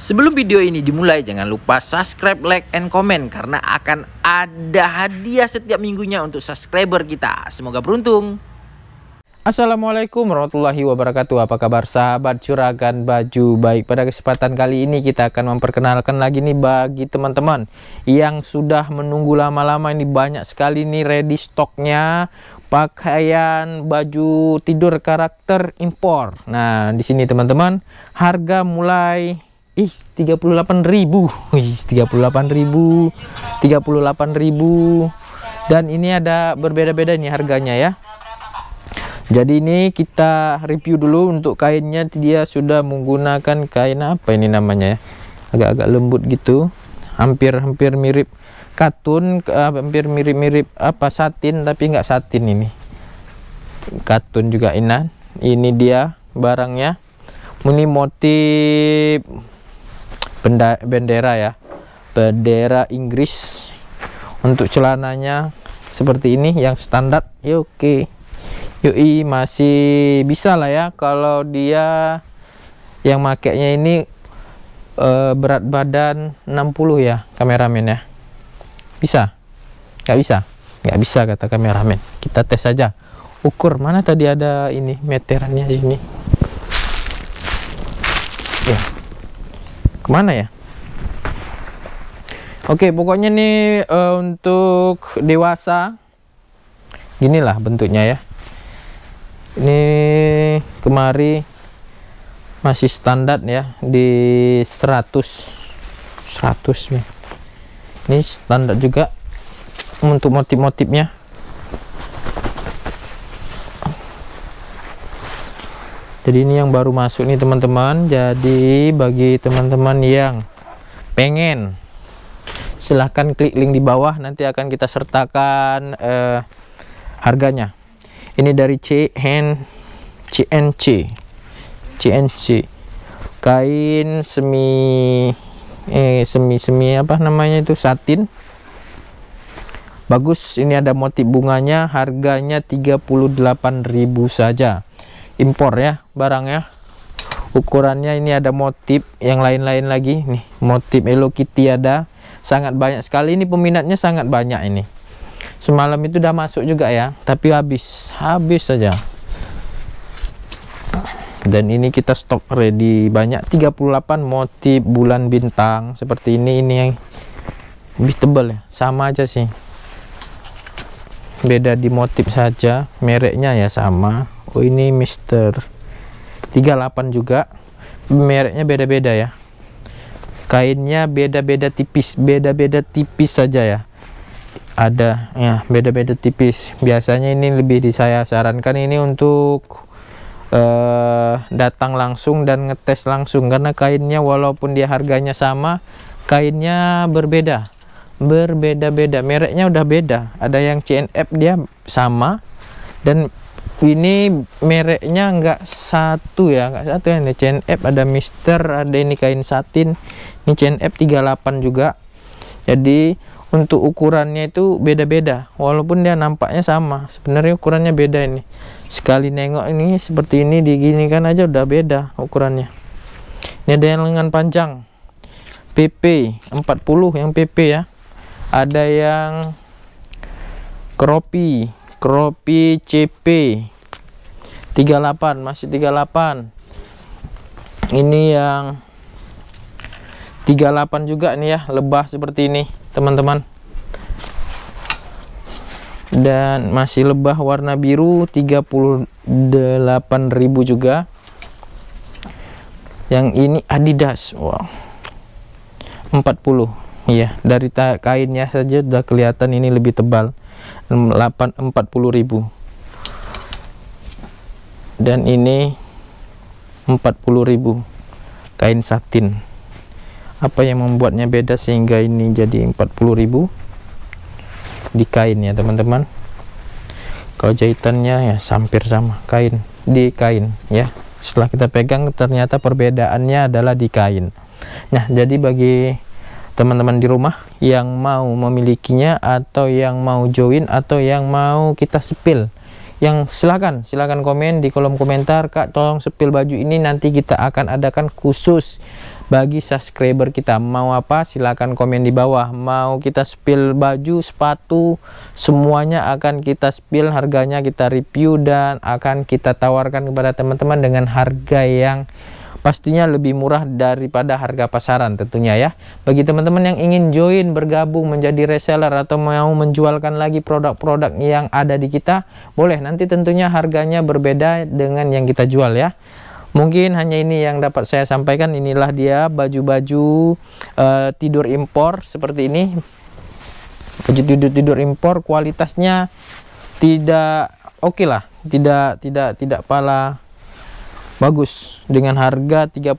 Sebelum video ini dimulai, jangan lupa subscribe, like, and comment karena akan ada hadiah setiap minggunya untuk subscriber kita. Semoga beruntung. Assalamualaikum warahmatullahi wabarakatuh Apa kabar sahabat curagan baju Baik pada kesempatan kali ini kita akan memperkenalkan lagi nih bagi teman-teman Yang sudah menunggu lama-lama ini banyak sekali nih ready stoknya Pakaian baju tidur karakter impor Nah di sini teman-teman harga mulai ih 38 ribu 38 ribu 38 ribu dan ini ada berbeda-beda nih harganya ya jadi ini kita review dulu untuk kainnya dia sudah menggunakan kain apa ini namanya ya agak-agak lembut gitu hampir-hampir mirip katun hampir mirip-mirip apa satin tapi nggak satin ini katun juga inan ini dia barangnya ini motif benda, bendera ya bendera Inggris untuk celananya seperti ini yang standar ya oke okay. masih bisa lah ya kalau dia yang makainya ini e, berat badan 60 ya kameramen ya bisa nggak bisa nggak bisa kata kameramen kita tes saja ukur mana tadi ada ini meterannya sini ya Mana ya? Oke, pokoknya nih uh, untuk dewasa ginilah bentuknya ya. Ini kemari masih standar ya di 100 100 nih. Ini standar juga untuk motif-motifnya. jadi ini yang baru masuk nih teman-teman jadi bagi teman-teman yang pengen silahkan klik link di bawah nanti akan kita sertakan eh, harganya ini dari CN CNC CNC kain semi eh semi semi apa namanya itu satin bagus ini ada motif bunganya harganya 38.000 saja impor ya barangnya ukurannya ini ada motif yang lain-lain lagi nih motif Hello Kitty ada sangat banyak sekali ini peminatnya sangat banyak ini semalam itu udah masuk juga ya tapi habis habis saja dan ini kita stok ready banyak 38 motif bulan bintang seperti ini ini yang lebih tebal ya sama aja sih beda di motif saja mereknya ya sama oh ini Mister 38 juga mereknya beda-beda ya kainnya beda-beda tipis beda-beda tipis saja ya ada ya beda-beda tipis biasanya ini lebih di saya sarankan ini untuk uh, datang langsung dan ngetes langsung karena kainnya walaupun dia harganya sama kainnya berbeda berbeda-beda mereknya udah beda ada yang CNF dia sama dan ini mereknya nggak satu ya nggak satu ya ini CNF ada Mister ada ini kain satin ini CNF 38 juga jadi untuk ukurannya itu beda-beda walaupun dia nampaknya sama sebenarnya ukurannya beda ini sekali nengok ini seperti ini diginikan aja udah beda ukurannya ini ada yang lengan panjang PP 40 yang PP ya ada yang kropi Kropi CP 38 masih 38 ini yang 38 juga nih ya lebah seperti ini teman-teman dan masih lebah warna biru 38.000 juga yang ini Adidas wow 40 iya dari kainnya saja udah kelihatan ini lebih tebal 40 ribu dan ini 40 ribu kain satin apa yang membuatnya beda sehingga ini jadi 40 ribu di kain ya teman-teman kalau jahitannya ya hampir sama kain di kain ya setelah kita pegang ternyata perbedaannya adalah di kain nah jadi bagi teman-teman di rumah yang mau memilikinya atau yang mau join atau yang mau kita spill yang silahkan silahkan komen di kolom komentar kak tolong spill baju ini nanti kita akan adakan khusus bagi subscriber kita mau apa silahkan komen di bawah mau kita spill baju sepatu semuanya akan kita spill harganya kita review dan akan kita tawarkan kepada teman-teman dengan harga yang pastinya lebih murah daripada harga pasaran tentunya ya. Bagi teman-teman yang ingin join bergabung menjadi reseller atau mau menjualkan lagi produk-produk yang ada di kita, boleh nanti tentunya harganya berbeda dengan yang kita jual ya. Mungkin hanya ini yang dapat saya sampaikan. Inilah dia baju-baju uh, tidur impor seperti ini. Baju tidur tidur impor kualitasnya tidak oke okay lah, tidak tidak tidak pala bagus dengan harga 38.000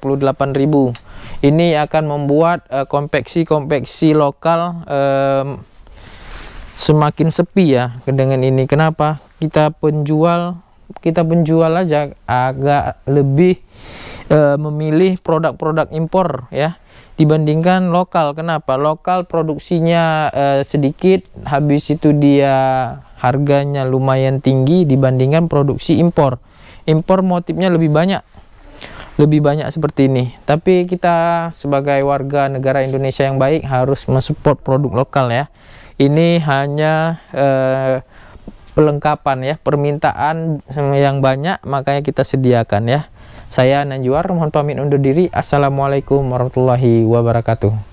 ini akan membuat eh, konveksi-konveksi kompeksi lokal um, semakin sepi ya dengan ini kenapa kita penjual kita penjual aja agak lebih uh, memilih produk-produk impor ya dibandingkan lokal kenapa lokal produksinya eh, sedikit habis itu dia harganya lumayan tinggi dibandingkan produksi impor. Impor motifnya lebih banyak. Lebih banyak seperti ini. Tapi kita sebagai warga negara Indonesia yang baik harus mensupport produk lokal ya. Ini hanya eh, pelengkapan ya, permintaan yang banyak makanya kita sediakan ya. Saya Nanjuar mohon pamit undur diri. Assalamualaikum warahmatullahi wabarakatuh.